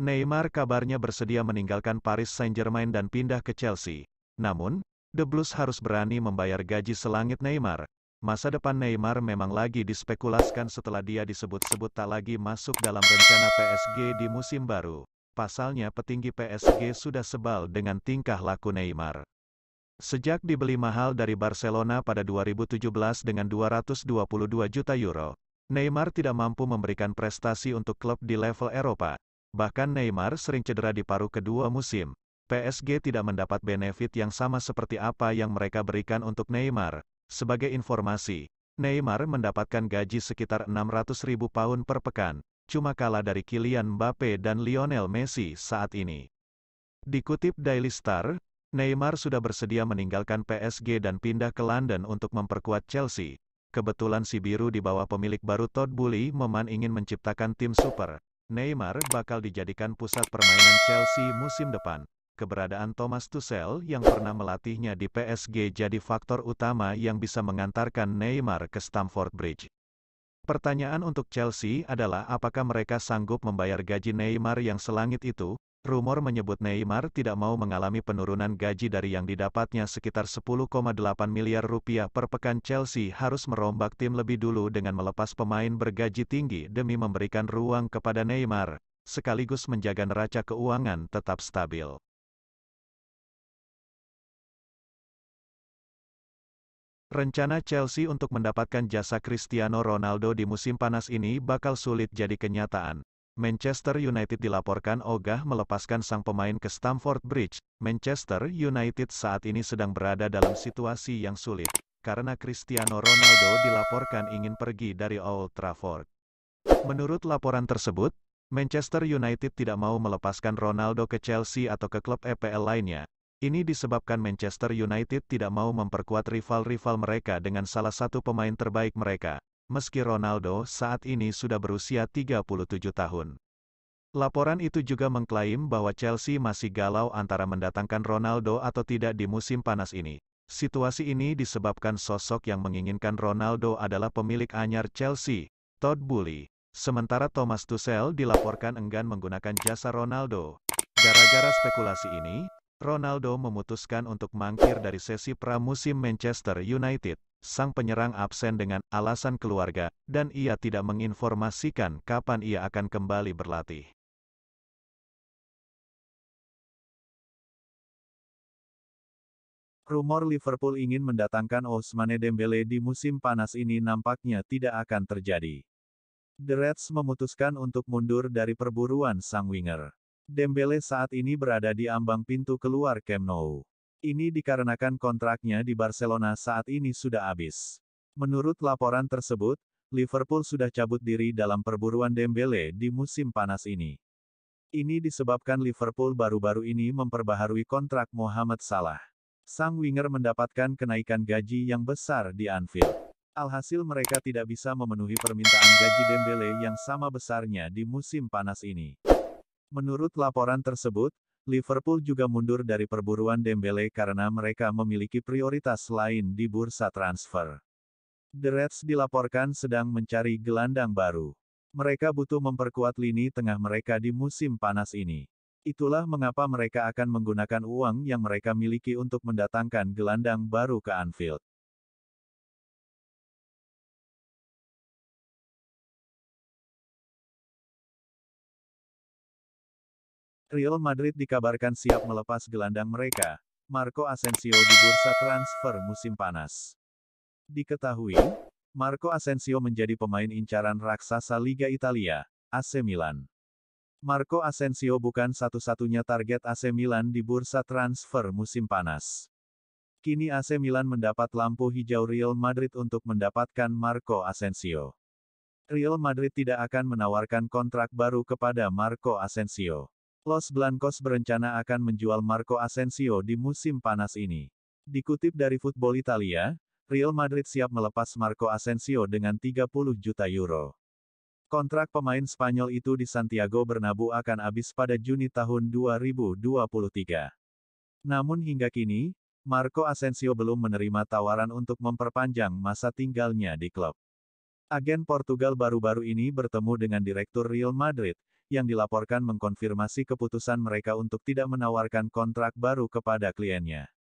Neymar kabarnya bersedia meninggalkan Paris Saint-Germain dan pindah ke Chelsea. Namun, The Blues harus berani membayar gaji selangit Neymar. Masa depan Neymar memang lagi dispekulaskan setelah dia disebut-sebut tak lagi masuk dalam rencana PSG di musim baru. Pasalnya petinggi PSG sudah sebal dengan tingkah laku Neymar. Sejak dibeli mahal dari Barcelona pada 2017 dengan 222 juta euro, Neymar tidak mampu memberikan prestasi untuk klub di level Eropa. Bahkan Neymar sering cedera di paruh kedua musim. PSG tidak mendapat benefit yang sama seperti apa yang mereka berikan untuk Neymar. Sebagai informasi, Neymar mendapatkan gaji sekitar 600 ribu pound per pekan, cuma kalah dari Kylian Mbappe dan Lionel Messi saat ini. Dikutip Daily Star, Neymar sudah bersedia meninggalkan PSG dan pindah ke London untuk memperkuat Chelsea. Kebetulan si biru di bawah pemilik baru Todd Bully Meman ingin menciptakan tim super. Neymar bakal dijadikan pusat permainan Chelsea musim depan. Keberadaan Thomas Tuchel yang pernah melatihnya di PSG jadi faktor utama yang bisa mengantarkan Neymar ke Stamford Bridge. Pertanyaan untuk Chelsea adalah apakah mereka sanggup membayar gaji Neymar yang selangit itu, Rumor menyebut Neymar tidak mau mengalami penurunan gaji dari yang didapatnya sekitar 10,8 miliar rupiah per pekan Chelsea harus merombak tim lebih dulu dengan melepas pemain bergaji tinggi demi memberikan ruang kepada Neymar, sekaligus menjaga neraca keuangan tetap stabil. Rencana Chelsea untuk mendapatkan jasa Cristiano Ronaldo di musim panas ini bakal sulit jadi kenyataan, Manchester United dilaporkan ogah melepaskan sang pemain ke Stamford Bridge. Manchester United saat ini sedang berada dalam situasi yang sulit, karena Cristiano Ronaldo dilaporkan ingin pergi dari Old Trafford. Menurut laporan tersebut, Manchester United tidak mau melepaskan Ronaldo ke Chelsea atau ke klub EPL lainnya. Ini disebabkan Manchester United tidak mau memperkuat rival-rival mereka dengan salah satu pemain terbaik mereka meski Ronaldo saat ini sudah berusia 37 tahun. Laporan itu juga mengklaim bahwa Chelsea masih galau antara mendatangkan Ronaldo atau tidak di musim panas ini. Situasi ini disebabkan sosok yang menginginkan Ronaldo adalah pemilik anyar Chelsea, Todd Bully. Sementara Thomas Tuchel dilaporkan enggan menggunakan jasa Ronaldo. Gara-gara spekulasi ini, Ronaldo memutuskan untuk mangkir dari sesi pramusim Manchester United. Sang penyerang absen dengan alasan keluarga, dan ia tidak menginformasikan kapan ia akan kembali berlatih. Rumor Liverpool ingin mendatangkan Ousmane Dembele di musim panas ini nampaknya tidak akan terjadi. The Reds memutuskan untuk mundur dari perburuan sang winger. Dembele saat ini berada di ambang pintu keluar Camp Nou. Ini dikarenakan kontraknya di Barcelona saat ini sudah habis. Menurut laporan tersebut, Liverpool sudah cabut diri dalam perburuan Dembele di musim panas ini. Ini disebabkan Liverpool baru-baru ini memperbaharui kontrak Mohamed Salah. Sang winger mendapatkan kenaikan gaji yang besar di Anfield. Alhasil mereka tidak bisa memenuhi permintaan gaji Dembele yang sama besarnya di musim panas ini. Menurut laporan tersebut, Liverpool juga mundur dari perburuan Dembele karena mereka memiliki prioritas lain di bursa transfer. The Reds dilaporkan sedang mencari gelandang baru. Mereka butuh memperkuat lini tengah mereka di musim panas ini. Itulah mengapa mereka akan menggunakan uang yang mereka miliki untuk mendatangkan gelandang baru ke Anfield. Real Madrid dikabarkan siap melepas gelandang mereka, Marco Asensio di bursa transfer musim panas. Diketahui, Marco Asensio menjadi pemain incaran raksasa Liga Italia, AC Milan. Marco Asensio bukan satu-satunya target AC Milan di bursa transfer musim panas. Kini AC Milan mendapat lampu hijau Real Madrid untuk mendapatkan Marco Asensio. Real Madrid tidak akan menawarkan kontrak baru kepada Marco Asensio. Los Blancos berencana akan menjual Marco Asensio di musim panas ini. Dikutip dari Football Italia, Real Madrid siap melepas Marco Asensio dengan 30 juta euro. Kontrak pemain Spanyol itu di Santiago Bernabeu akan habis pada Juni tahun 2023. Namun hingga kini, Marco Asensio belum menerima tawaran untuk memperpanjang masa tinggalnya di klub. Agen Portugal baru-baru ini bertemu dengan direktur Real Madrid, yang dilaporkan mengkonfirmasi keputusan mereka untuk tidak menawarkan kontrak baru kepada kliennya.